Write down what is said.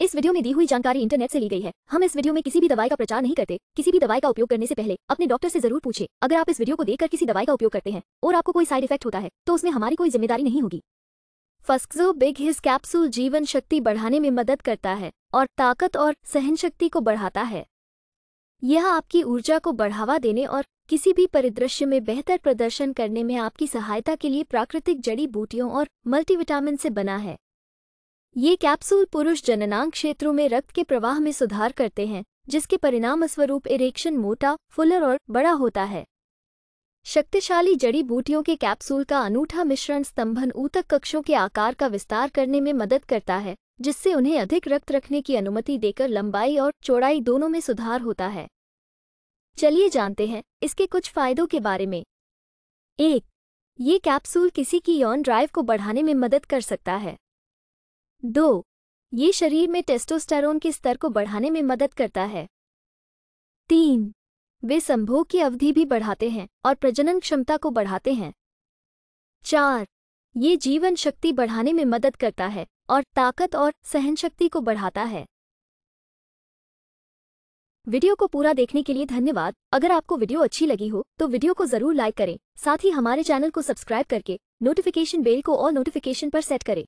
इस वीडियो में दी हुई जानकारी इंटरनेट से ली गई है हम इस वीडियो में किसी भी दवाई का प्रचार नहीं करते किसी भी दवाई का उपयोग करने से पहले अपने डॉक्टर से जरूर पूछे अगर आप इस वीडियो को देखकर किसी दवाई का उपयोग करते हैं और आपको कोई साइड इफेक्ट होता है तो उसमें हमारी कोई जिम्मेदारी नहीं होगी फस्क्सो बिग हिज कैप्सूल जीवन शक्ति बढ़ाने में मदद करता है और ताकत और सहन शक्ति को बढ़ाता है यह आपकी ऊर्जा को बढ़ावा देने और किसी भी परिदृश्य में बेहतर प्रदर्शन करने में आपकी सहायता के लिए प्राकृतिक जड़ी बूटियों और मल्टीविटामिन से बना है ये कैप्सूल पुरुष जननांग क्षेत्रों में रक्त के प्रवाह में सुधार करते हैं जिसके परिणाम स्वरूप इरेक्शन मोटा फुलर और बड़ा होता है शक्तिशाली जड़ी बूटियों के कैप्सूल का अनूठा मिश्रण स्तंभन ऊतक कक्षों के आकार का विस्तार करने में मदद करता है जिससे उन्हें अधिक रक्त रखने की अनुमति देकर लंबाई और चौड़ाई दोनों में सुधार होता है चलिए जानते हैं इसके कुछ फायदों के बारे में एक ये कैप्सूल किसी की यौन ड्राइव को बढ़ाने में मदद कर सकता है दो ये शरीर में टेस्टोस्टेरोन के स्तर को बढ़ाने में मदद करता है तीन वे संभोग की अवधि भी बढ़ाते हैं और प्रजनन क्षमता को बढ़ाते हैं चार ये जीवन शक्ति बढ़ाने में मदद करता है और ताकत और सहन शक्ति को बढ़ाता है वीडियो को पूरा देखने के लिए धन्यवाद अगर आपको वीडियो अच्छी लगी हो तो वीडियो को जरूर लाइक करें साथ ही हमारे चैनल को सब्सक्राइब करके नोटिफिकेशन बेल को और नोटिफिकेशन पर सेट करें